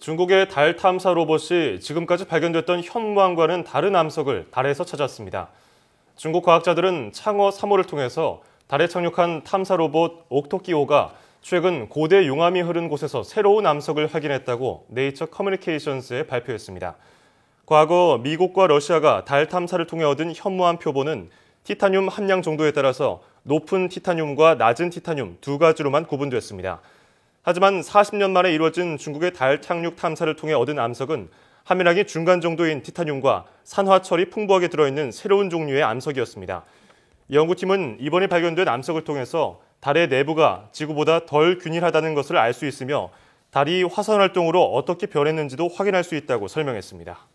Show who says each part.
Speaker 1: 중국의 달 탐사 로봇이 지금까지 발견됐던 현무암과는 다른 암석을 달에서 찾았습니다. 중국 과학자들은 창어 3호를 통해서 달에 착륙한 탐사 로봇 옥토끼호가 최근 고대 용암이 흐른 곳에서 새로운 암석을 확인했다고 네이처 커뮤니케이션스에 발표했습니다. 과거 미국과 러시아가 달 탐사를 통해 얻은 현무암 표본은 티타늄 함량 정도에 따라서 높은 티타늄과 낮은 티타늄 두 가지로만 구분됐습니다. 하지만 40년 만에 이루어진 중국의 달 착륙 탐사를 통해 얻은 암석은 함유량이 중간 정도인 티타늄과 산화철이 풍부하게 들어있는 새로운 종류의 암석이었습니다. 연구팀은 이번에 발견된 암석을 통해서 달의 내부가 지구보다 덜 균일하다는 것을 알 수 있으며 달이 화산 활동으로 어떻게 변했는지도 확인할 수 있다고 설명했습니다.